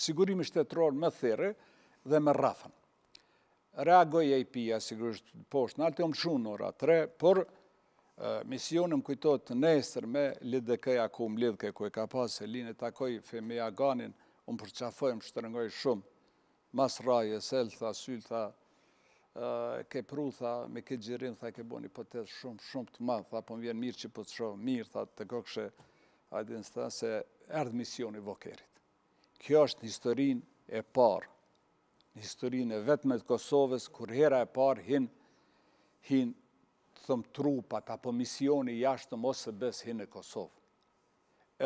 sigurimi shtetëror më there dhe më rrafën. Reagoj e i pia, sigurisht poshtë, në altë e omë shumë në ora tre, por misionëm më kujtojtë të nesër me lidhë dhe këja ku më këja ku e ka pasë e linë e takoj femeja ganin, më përqafoj më shtërëngoj shumë, mas rajë, selë, thë, sylë, ke pru, me ke gjirin, tha, ke boni për të shumë, shumë të madhë, thë, po më vjenë mirë që për po të shumë, mirë, tha, të kokëshe, a dinë stëta se misioni vokeri. Kjo është historin e parë, historin e vetëme të Kosovës, kur hera e parë hinë, hinë, thëmë trupat, apo misioni jashtë të mosë besë hinë e Kosovë.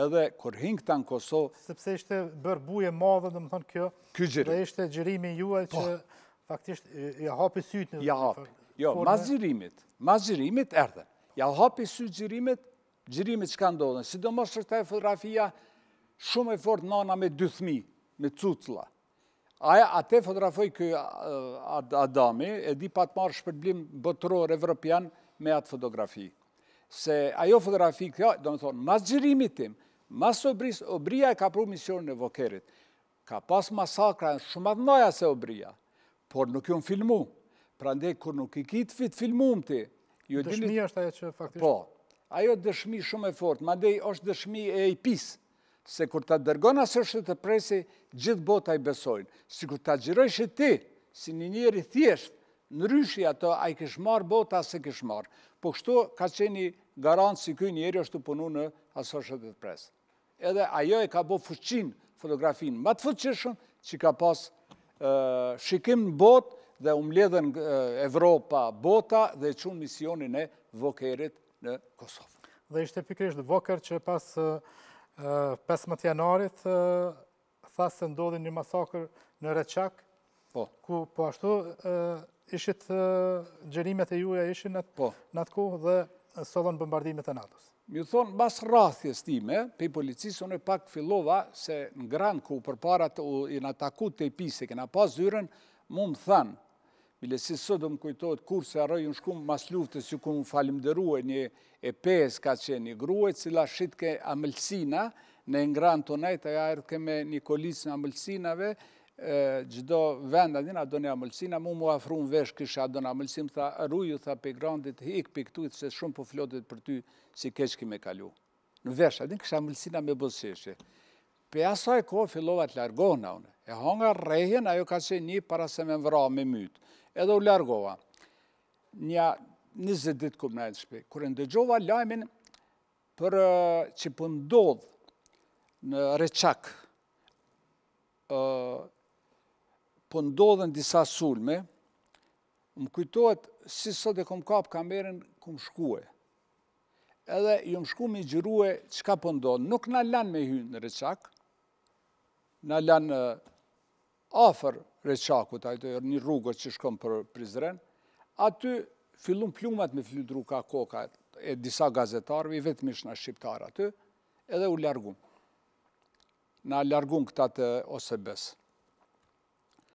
Edhe, kur hinë këta në Kosovë... Sepse ishte bërë buje madhe, dhe më thonë kjo... Kjo Dhe ishte gjirimi juaj po. që faktisht jo, ja hapi sytë në... Ja hapi. Jo, ma gjirimit, ma gjirimit erdhe. Ja hapi sytë gjirimit, gjirimit që ka ndodhen, Si do mos shërtaj fotografia, shumë e fort nana me dy thmi, me cucla. Aja, atë fotografoj këjë Adami, e di pa të marrë shpërblim botëror evropian me atë fotografi. Se ajo fotografi këja, do më thonë, mas gjërimit tim, mas obris, obria e ka pru mision në vokerit, ka pas masakra në shumë atë noja se obria, por nuk ju në filmu, pra ndekë kur nuk i kitë fit filmu më ti. Dëshmi është ajo që faktisht? Po, ajo dëshmi shumë e fort, ma ndekë është dëshmi e e pisë, se kur ta dërgon është të presi, gjithë bota i besojnë. Si kur ta gjirojshë ti, si një njëri thjeshtë, në ryshi ato, a i kishë marë bota, se kishë marë. Po kështu ka qeni garantë si kuj njëri është të punu në asështë të presë. Edhe ajo e ka bo fëqin fotografin, të fëqishën që ka pas shikim në botë dhe umledhen Evropa bota dhe qunë misionin e vokerit në Kosovë. Dhe ishte pikrish dhe voker që pas 15 janarit, thasë se ndodhin një masakër në Reçak, po. ku po ashtu ishit gjerimet e juja ishin në atë po. ku dhe sëllon bëmbardimet e natës. Mi thonë, bas rathjes time, pe i policisë, unë e pak fillova se në granë ku përparat i në taku të i pisik, në pas zyren, mu më thanë, Bile si do më kujtojtë, kur se arrojë shkumë mas luftës, ju ku më falimderuaj një e pes ka qenë një gruaj, cila shqitke amëlsina, në ngranë të nejtë, aja erë keme një kolisë në amëlsinave, gjdo vend adin adoni amëlsina, mu mu afru në vesh kështë adoni amëlsim, tha rruju, tha pe grandit, hik pe këtu, që shumë po flotit për ty, si keqë me kalu. Në vesh din kështë amëlsina me bësheshe. Pe asaj kohë fillovat largohë në une, e honga rejhen, ajo ka që një para se me vra me mytë edhe u largova. Një 20 ditë këmë në shpi, kërë ndëgjova lajmin për që pëndodhë po në reqak, pëndodhën po disa sulme, më kujtohet si sot e këm kapë kamerën këm shkue. Edhe ju më shku me gjyrue që ka pëndodhë. Po Nuk në lanë me hynë në reqak, në lanë afer prej një rrugë që shkom për Prizren, aty fillum plumat me fillu druka koka e disa gazetarëve, i vetëmish në Shqiptarë aty, edhe u largum. Na largum këta të OSEBES.